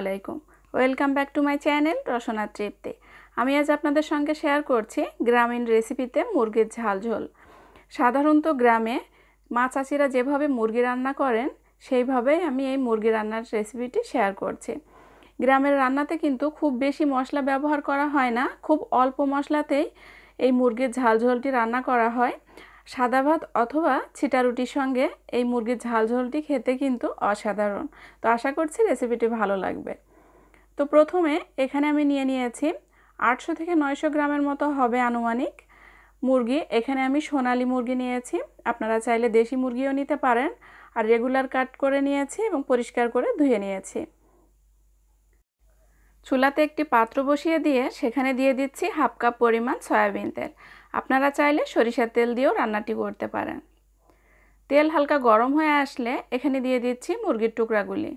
আলাইকুম welcome back to my channel Rasana Tripti আমি আজ আপনাদের সঙ্গে শেয়ার করছি গ্রামীণ রেসিপিতে মুরগির ঝাল ঝোল সাধারণত গ্রামে মা চাষিরা যেভাবে মুরগি রান্না করেন সেইভাবেই আমি এই মুরগি রান্নার রেসিপিটি শেয়ার করছি গ্রামের রান্নাতে কিন্তু খুব বেশি মশলা ব্যবহার করা হয় না খুব অল্প মশলাতেই এই মুরগির ঝাল ঝোলটি রান্না করা হয় সাদা ভাত অথবা ছিটা রুটির সঙ্গে এই মুরগির ঝাল ঝোলটি খেতে কিন্তু অসাধারণ তো আশা করছি রেসিপিটি ভালো লাগবে তো প্রথমে এখানে আমি নিয়ে নিয়েছি আটশো থেকে নয়শো গ্রামের মতো হবে আনুমানিক মুরগি এখানে আমি সোনালি মুরগি নিয়েছি আপনারা চাইলে দেশি মুরগিও নিতে পারেন আর রেগুলার কাট করে নিয়েছি এবং পরিষ্কার করে ধুয়ে নিয়েছি চুলাতে একটি পাত্র বসিয়ে দিয়ে সেখানে দিয়ে দিচ্ছি হাফ কাপ পরিমাণ সয়াবিন তেল আপনারা চাইলে সরিষার তেল দিয়েও রান্নাটি করতে পারেন তেল হালকা গরম হয়ে আসলে এখানে দিয়ে দিচ্ছি মুরগির টুকরাগুলি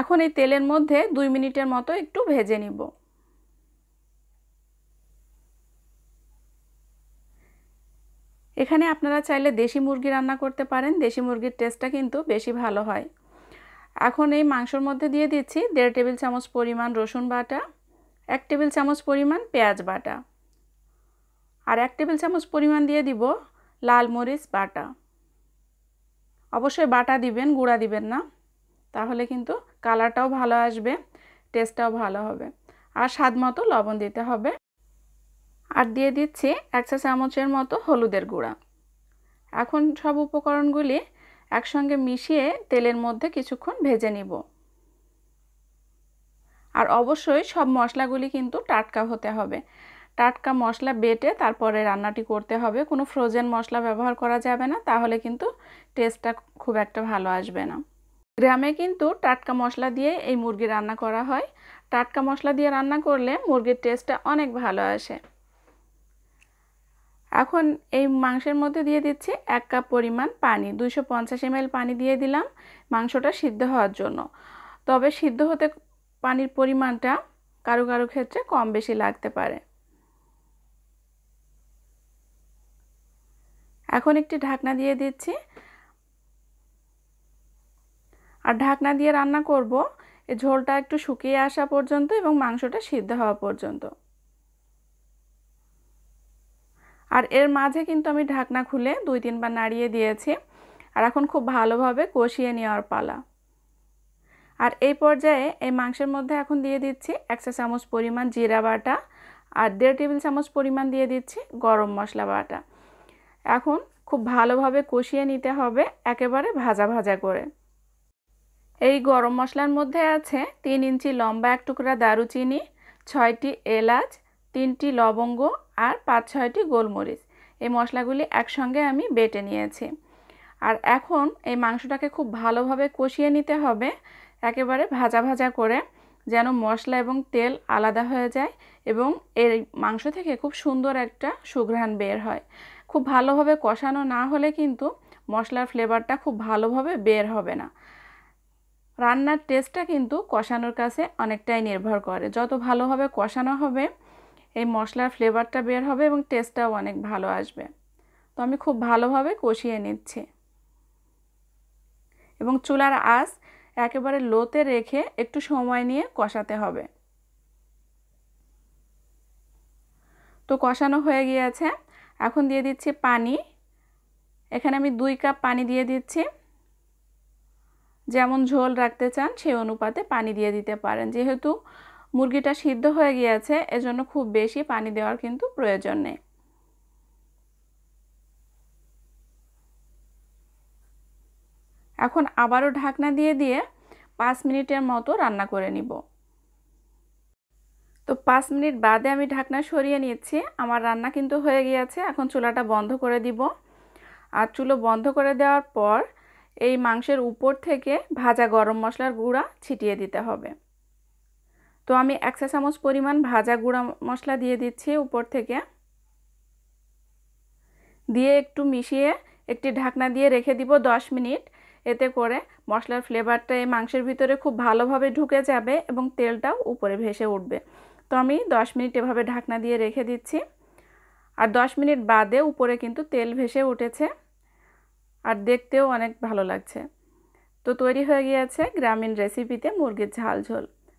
এখন এই তেলের মধ্যে দুই মিনিটের মতো একটু ভেজে নিব এখানে আপনারা চাইলে দেশি মুরগি রান্না করতে পারেন দেশি মুরগির টেস্টটা কিন্তু বেশি ভালো হয় এখন এই মাংসর মধ্যে দিয়ে দিচ্ছি দেড় টেবিল চামচ পরিমাণ রসুন বাটা এক টেবিল চামচ পরিমাণ পেঁয়াজ বাটা আর এক টেবিল চামচ পরিমাণ দিয়ে দিব লাল মরিচ বাটা অবশ্যই বাটা দিবেন গুঁড়া দিবেন না তাহলে কিন্তু কালারটাও ভালো আসবে টেস্টটাও ভালো হবে আর স্বাদ মতো লবণ দিতে হবে আর দিয়ে দিচ্ছি এক চা চামচের মতো হলুদের গুঁড়া এখন সব উপকরণগুলি একসঙ্গে মিশিয়ে তেলের মধ্যে কিছুক্ষণ ভেজে নিব আর অবশ্যই সব মশলাগুলি কিন্তু টাটকা হতে হবে টাটকা মশলা বেটে তারপরে রান্নাটি করতে হবে কোনো ফ্রোজেন মশলা ব্যবহার করা যাবে না তাহলে কিন্তু টেস্টটা খুব একটা ভালো আসবে না গ্রামে কিন্তু টাটকা মশলা দিয়ে এই মুরগি রান্না করা হয় টাটকা মশলা দিয়ে রান্না করলে মুরগির টেস্টটা অনেক ভালো আসে এখন এই মাংসের মধ্যে দিয়ে দিচ্ছি এক কাপ পরিমাণ পানি দুশো পঞ্চাশ এমএল পানি দিয়ে দিলাম মাংসটা সিদ্ধ হওয়ার জন্য তবে সিদ্ধ হতে পানির পরিমাণটা কারো কারো ক্ষেত্রে কম বেশি লাগতে পারে এখন একটি ঢাকনা দিয়ে দিচ্ছি আর ঢাকনা দিয়ে রান্না করব এই ঝোলটা একটু শুকিয়ে আসা পর্যন্ত এবং মাংসটা সিদ্ধ হওয়া পর্যন্ত আর এর মাঝে কিন্তু আমি ঢাকনা খুলে দুই তিনবার নাড়িয়ে দিয়েছি আর এখন খুব ভালোভাবে কষিয়ে নেওয়ার পালা আর এই পর্যায়ে এই মাংসের মধ্যে এখন দিয়ে দিচ্ছি একশো চামচ পরিমাণ জিরা বাটা আর দেড় টেবিল চামচ পরিমাণ দিয়ে দিচ্ছি গরম মশলা বাটা এখন খুব ভালোভাবে কষিয়ে নিতে হবে একেবারে ভাজা ভাজা করে এই গরম মশলার মধ্যে আছে তিন ইঞ্চি লম্বা এক টুকরা দারুচিনি ছয়টি এলাচ তিনটি লবঙ্গ আর পাঁচ ছয়টি গোলমরিচ এই মশলাগুলি একসঙ্গে আমি বেটে নিয়েছি আর এখন এই মাংসটাকে খুব ভালোভাবে কষিয়ে নিতে হবে একেবারে ভাজা ভাজা করে যেন মশলা এবং তেল আলাদা হয়ে যায় এবং এর মাংস থেকে খুব সুন্দর একটা সুঘ্রাণ বের হয় খুব ভালোভাবে কষানো না হলে কিন্তু মশলার ফ্লেভারটা খুব ভালোভাবে বের হবে না রান্নার টেস্টটা কিন্তু কষানোর কাছে অনেকটাই নির্ভর করে যত ভালোভাবে কষানো হবে এই মশলার ফ্লেভারটা বের হবে এবং টেস্টটাও অনেক ভালো আসবে তো আমি খুব ভালোভাবে কষিয়ে নিচ্ছি এবং চুলার আস একেবারে লোতে রেখে একটু সময় নিয়ে কষাতে হবে তো কষানো হয়ে গিয়েছে এখন দিয়ে দিচ্ছি পানি এখানে আমি দুই কাপ পানি দিয়ে দিচ্ছি যেমন ঝোল রাখতে চান সেই অনুপাতে পানি দিয়ে দিতে পারেন যেহেতু মুরগিটা সিদ্ধ হয়ে গিয়েছে এজন্য খুব বেশি পানি দেওয়ার কিন্তু প্রয়োজন নেই এখন আবারও ঢাকনা দিয়ে দিয়ে পাঁচ মিনিটের মতো রান্না করে নিব তো পাঁচ মিনিট বাদে আমি ঢাকনা সরিয়ে নিচ্ছি আমার রান্না কিন্তু হয়ে গিয়েছে এখন চুলাটা বন্ধ করে দিব আর চুলো বন্ধ করে দেওয়ার পর এই মাংসের উপর থেকে ভাজা গরম মশলার গুঁড়া ছিটিয়ে দিতে হবে তো আমি এক চা চামচ পরিমাণ ভাজা গুঁড়া মশলা দিয়ে দিচ্ছি উপর থেকে দিয়ে একটু মিশিয়ে একটি ঢাকনা দিয়ে রেখে দিব দশ মিনিট এতে করে মশলার ফ্লেভারটা এই মাংসের ভিতরে খুব ভালোভাবে ঢুকে যাবে এবং তেলটাও উপরে ভেসে উঠবে তো আমি দশ মিনিট এভাবে ঢাকনা দিয়ে রেখে দিচ্ছি আর দশ মিনিট বাদে উপরে কিন্তু তেল ভেসে উঠেছে আর দেখতেও অনেক ভালো লাগছে তো তৈরি হয়ে গিয়েছে গ্রামীণ রেসিপিতে মুরগির ঝাল ঝোল